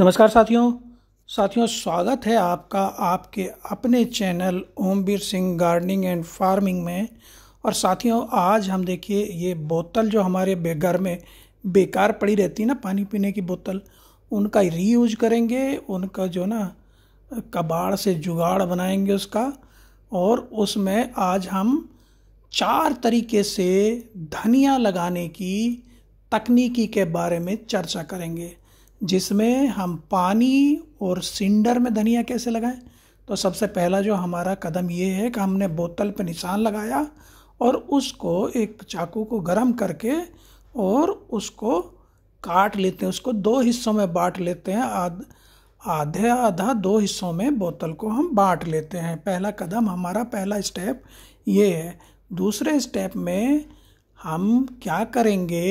नमस्कार साथियों साथियों स्वागत है आपका आपके अपने channel Ombir Singh gardening and farming में और साथियों आज हम देखिए ये बोतल जो हमारे घर में बेकार पड़ी रहती है ना पानी पीने की बोतल उनका रीयूज करेंगे उनका जो ना कबाड़ से जुगाड़ बनाएंगे उसका और उसमें आज हम चार तरीके से धनिया लगाने की तकनीकी के बारे में चर्चा करेंगे जिसमें हम पानी और सिंडर में धनिया कैसे लगाएं तो सबसे पहला जो हमारा कदम ये है कि हमने बोतल पर निशान लगाया और उसको एक चाकू को गर्म करके और उसको काट लेते हैं उसको दो हिस्सों में बांट लेते हैं आध आधे आधा दो हिस्सों में बोतल को हम बांट लेते हैं पहला कदम हमारा पहला स्टेप ये है दूसरे स्टेप में हम क्या करेंगे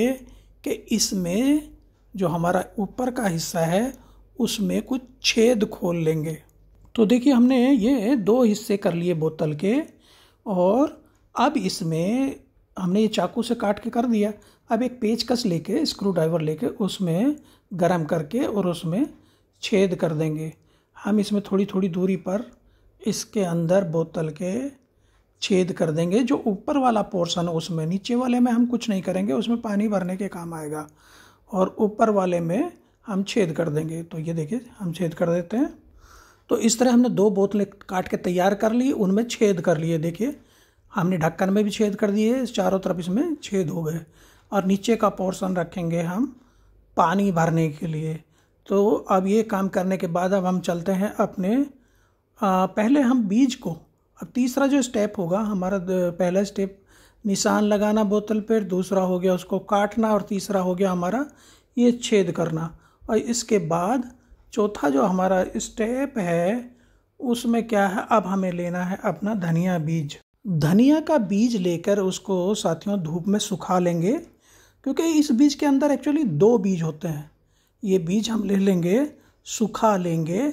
कि इसमें जो हमारा ऊपर का हिस्सा है उसमें कुछ छेद खोल लेंगे तो देखिए हमने ये दो हिस्से कर लिए बोतल के और अब इसमें हमने ये चाकू से काट के कर दिया अब एक पेचकस लेके स्क्रू ड्राइवर लेके उसमें गरम करके और उसमें छेद कर देंगे हम इसमें थोड़ी थोड़ी दूरी पर इसके अंदर बोतल के छेद कर देंगे जो ऊपर वाला पोर्शन है उसमें नीचे वाले में हम कुछ नहीं करेंगे उसमें पानी भरने के काम आएगा और ऊपर वाले में हम छेद कर देंगे तो ये देखिए हम छेद कर देते हैं तो इस तरह हमने दो बोतलें काट के तैयार कर ली उनमें छेद कर लिए देखिए हमने ढक्कन में भी छेद कर दिए चारों तरफ इसमें छेद हो गए और नीचे का पोर्शन रखेंगे हम पानी भरने के लिए तो अब ये काम करने के बाद अब हम चलते हैं अपने आ, पहले हम बीज को अब तीसरा जो स्टेप होगा हमारा पहला स्टेप निशान लगाना बोतल पर दूसरा हो गया उसको काटना और तीसरा हो गया हमारा ये छेद करना और इसके बाद चौथा जो हमारा स्टेप है उसमें क्या है अब हमें लेना है अपना धनिया बीज धनिया का बीज लेकर उसको साथियों धूप में सुखा लेंगे क्योंकि इस बीज के अंदर एक्चुअली दो बीज होते हैं ये बीज हम ले लेंगे सुखा लेंगे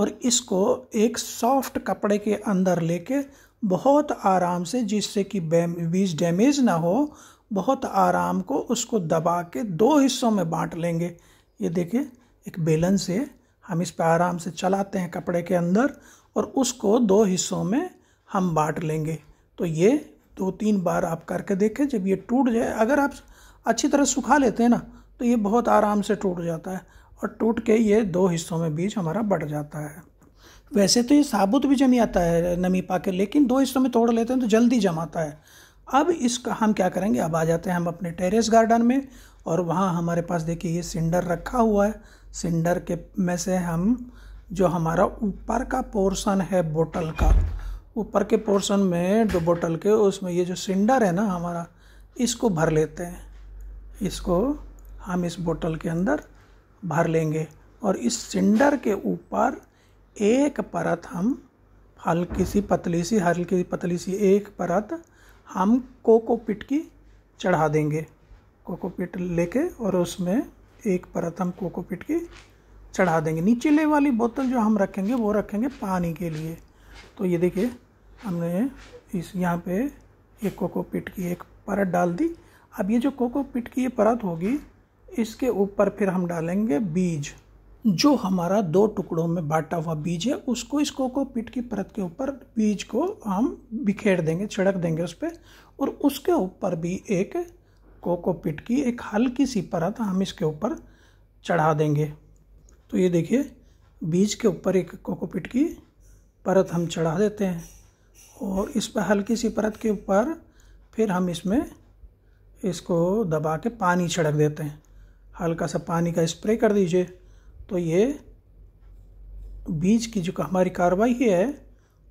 और इसको एक सॉफ्ट कपड़े के अंदर लेके बहुत आराम से जिससे कि बीज डैमेज ना हो बहुत आराम को उसको दबा के दो हिस्सों में बांट लेंगे ये देखिए एक बेलन से हम इस पर आराम से चलाते हैं कपड़े के अंदर और उसको दो हिस्सों में हम बांट लेंगे तो ये दो तीन बार आप करके देखें जब ये टूट जाए अगर आप अच्छी तरह सुखा लेते हैं ना तो ये बहुत आराम से टूट जाता है और टूट के ये दो हिस्सों में बीज हमारा बढ़ जाता है वैसे तो ये साबुत भी जम जाता है नमी पा के लेकिन दो हिस्सों में तोड़ लेते हैं तो जल्दी जमाता है अब इसका हम क्या करेंगे अब आ जाते हैं हम अपने टेरेस गार्डन में और वहाँ हमारे पास देखिए ये सिंडर रखा हुआ है सिंडर के में से हम जो हमारा ऊपर का पोर्शन है बोतल का ऊपर के पोर्शन में दो बोतल के उसमें ये जो सिंडर है ना हमारा इसको भर लेते हैं इसको हम इस बोतल के अंदर भर लेंगे और इस सिंडर के ऊपर एक परत हम हल्की सी पतली सी हल्की पतली सी एक परत हम कोकोपिट की चढ़ा देंगे कोकोपिट लेके और उसमें एक परत हम कोकोपिट की चढ़ा देंगे नीचे वाली बोतल जो हम रखेंगे वो रखेंगे पानी के लिए तो ये देखिए हमने इस यहाँ पे एक कोकोपिट की एक परत डाल दी अब ये जो कोकोपिट की ये परत होगी इसके ऊपर फिर हम डालेंगे बीज जो हमारा दो टुकड़ों में बांटा हुआ बीज है उसको इस कोको पीट की परत के ऊपर बीज को हम बिखेर देंगे छिड़क देंगे उस पर और उसके ऊपर भी एक कोको पीट की एक हल्की सी परत हम इसके ऊपर चढ़ा देंगे तो ये देखिए बीज के ऊपर एक कोकोपीट की परत हम चढ़ा देते हैं और इस पर हल्की सी परत के ऊपर फिर हम इसमें इसको दबा के पानी छिड़क देते हैं हल्का सा पानी का स्प्रे कर दीजिए तो ये बीज की जो हमारी कार्रवाई है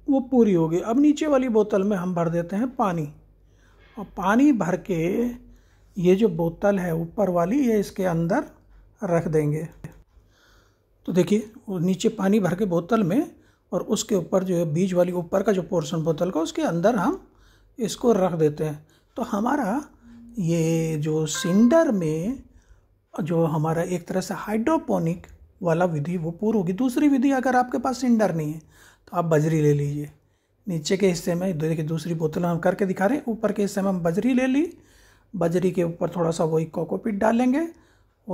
वो पूरी होगी अब नीचे वाली बोतल में हम भर देते हैं पानी और पानी भर के ये जो बोतल है ऊपर वाली ये इसके अंदर रख देंगे तो देखिए वो नीचे पानी भर के बोतल में और उसके ऊपर जो है बीज वाली ऊपर का जो पोर्शन बोतल का उसके अंदर हम इसको रख देते हैं तो हमारा ये जो सिंडर में जो हमारा एक तरह से हाइड्रोपोनिक वाला विधि वो पूर्व होगी दूसरी विधि अगर आपके पास सिंडर नहीं है तो आप बजरी ले लीजिए नीचे के हिस्से में देखिए दूसरी बोतल हम करके दिखा रहे हैं ऊपर के हिस्से में हम बजरी ले ली बजरी के ऊपर थोड़ा सा वही कोकोपीट डालेंगे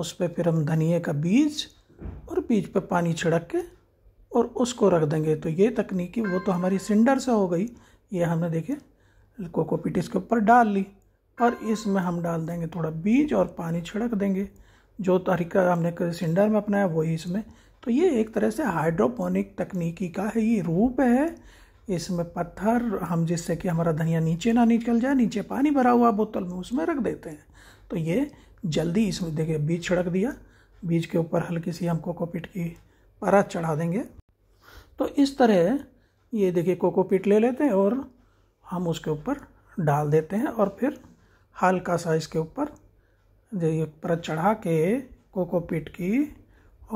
उस पर फिर हम धनिए का बीज और बीज पर पानी छिड़क के और उसको रख देंगे तो ये तकनीकी वो तो हमारी सिंडर से हो गई ये हमने देखे कोकोपीट इसके ऊपर डाल ली और इसमें हम डाल देंगे थोड़ा बीज और पानी छिड़क देंगे जो तरीका हमने सिंडर में अपनाया वही इसमें तो ये एक तरह से हाइड्रोपोनिक तकनीकी का है ये रूप है इसमें पत्थर हम जिससे कि हमारा धनिया नीचे ना निकल जाए नीचे पानी भरा हुआ बोतल में उसमें रख देते हैं तो ये जल्दी इसमें देखिए बीज छिड़क दिया बीज के ऊपर हल्की सी हम कोकोपीट की परत चढ़ा देंगे तो इस तरह ये देखिए कोकोपीट ले लेते हैं और हम उसके ऊपर डाल देते हैं और फिर हल्का सा इसके ऊपर ये चढ़ा के कोकोपीट की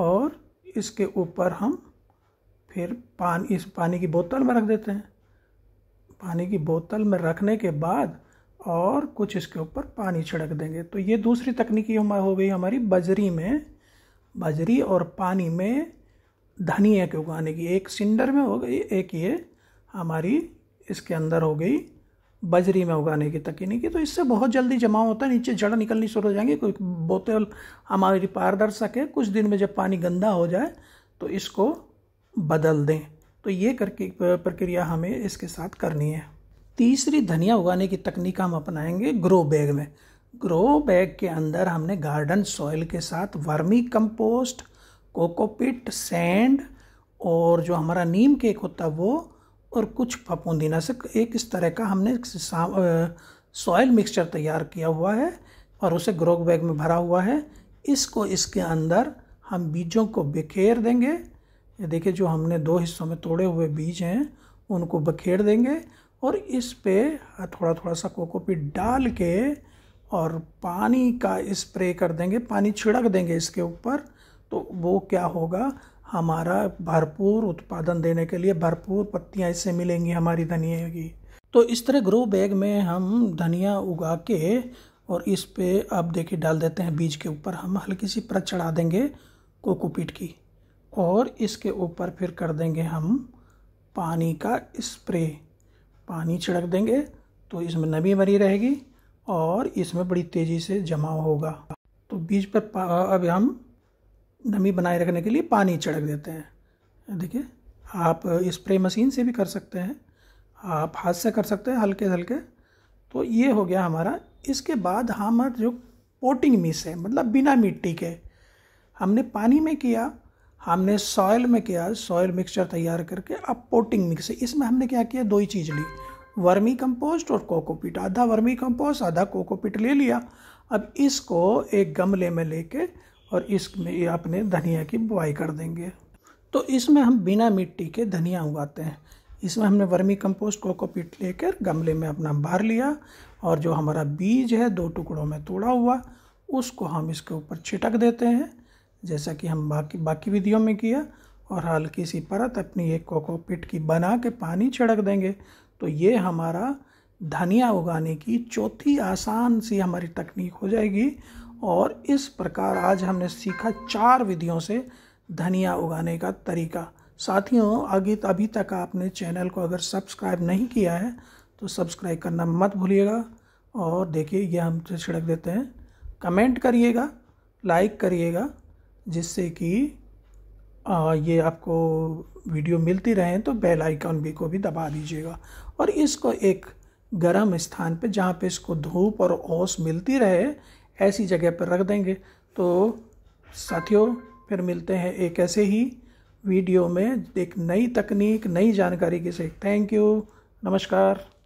और इसके ऊपर हम फिर पानी इस पानी की बोतल में रख देते हैं पानी की बोतल में रखने के बाद और कुछ इसके ऊपर पानी छिड़क देंगे तो ये दूसरी तकनीकी हो गई हमारी बजरी में बजरी और पानी में धनिया के उगाने की एक सिंडर में हो गई एक ये हमारी इसके अंदर हो गई बजरी में उगाने की तकनीकी तो इससे बहुत जल्दी जमा होता है नीचे जड़ निकलनी शुरू हो जाएंगी कोई बोतल हमारी पारदर्शक है कुछ दिन में जब पानी गंदा हो जाए तो इसको बदल दें तो ये करके प्रक्रिया हमें इसके साथ करनी है तीसरी धनिया उगाने की तकनीक हम अपनाएंगे ग्रो बैग में ग्रो बैग के अंदर हमने गार्डन सॉइल के साथ वर्मी कंपोस्ट कोकोपिट सैंड और जो हमारा नीम केक होता है वो और कुछ फपूंदीना से एक इस तरह का हमने सॉयल मिक्सचर तैयार किया हुआ है और उसे ग्रोक बैग में भरा हुआ है इसको इसके अंदर हम बीजों को बिखेर देंगे ये देखिए जो हमने दो हिस्सों में तोड़े हुए बीज हैं उनको बखेर देंगे और इस पे थोड़ा थोड़ा सा कोकोपीट डाल के और पानी का स्प्रे कर देंगे पानी छिड़क देंगे इसके ऊपर तो वो क्या होगा हमारा भरपूर उत्पादन देने के लिए भरपूर पत्तियाँ इससे मिलेंगी हमारी धनिया की तो इस तरह ग्रो बैग में हम धनिया उगा के और इस पे आप देखिए डाल देते हैं बीज के ऊपर हम हल्की सी परत चढ़ा देंगे कोकोपीट की और इसके ऊपर फिर कर देंगे हम पानी का स्प्रे पानी छिड़क देंगे तो इसमें नमी बनी रहेगी और इसमें बड़ी तेज़ी से जमा होगा तो बीज पर अब हम नमी बनाए रखने के लिए पानी छिड़क देते हैं देखिए आप स्प्रे मशीन से भी कर सकते हैं आप हाथ से कर सकते हैं हल्के हल्के तो ये हो गया हमारा इसके बाद हमारा जो पोटिंग मिस है मतलब बिना मिट्टी के हमने पानी में किया हमने सॉयल में किया सॉयल मिक्सचर तैयार करके अब पोटिंग मिक्स इसमें हमने क्या किया दो ही चीज़ ली वर्मी कंपोस्ट और कोकोपीट आधा वर्मी कंपोस्ट आधा कोकोपीट ले लिया अब इसको एक गमले में लेके और इसमें आपने अपने धनिया की बुआई कर देंगे तो इसमें हम बिना मिट्टी के धनिया उगाते हैं इसमें हमने वर्मी कंपोस्ट कोकोपीट लेकर गमले में अपना बाहर लिया और जो हमारा बीज है दो टुकड़ों में तोड़ा हुआ उसको हम इसके ऊपर छिटक देते हैं जैसा कि हम बाकी बाकी विधियों में किया और हल्की सी परत अपनी एक कोकोपीट की बना के पानी छिड़क देंगे तो ये हमारा धनिया उगाने की चौथी आसान सी हमारी तकनीक हो जाएगी और इस प्रकार आज हमने सीखा चार विधियों से धनिया उगाने का तरीका साथियों आगे अभी तक आपने चैनल को अगर सब्सक्राइब नहीं किया है तो सब्सक्राइब करना मत भूलिएगा और देखिए यह हम छिड़क देते हैं कमेंट करिएगा लाइक करिएगा जिससे कि ये आपको वीडियो मिलती रहे तो बेल आइकन भी को भी दबा दीजिएगा और इसको एक गर्म स्थान पे जहाँ पे इसको धूप और ओस मिलती रहे ऐसी जगह पर रख देंगे तो साथियों फिर मिलते हैं एक ऐसे ही वीडियो में एक नई तकनीक नई जानकारी के साथ थैंक यू नमस्कार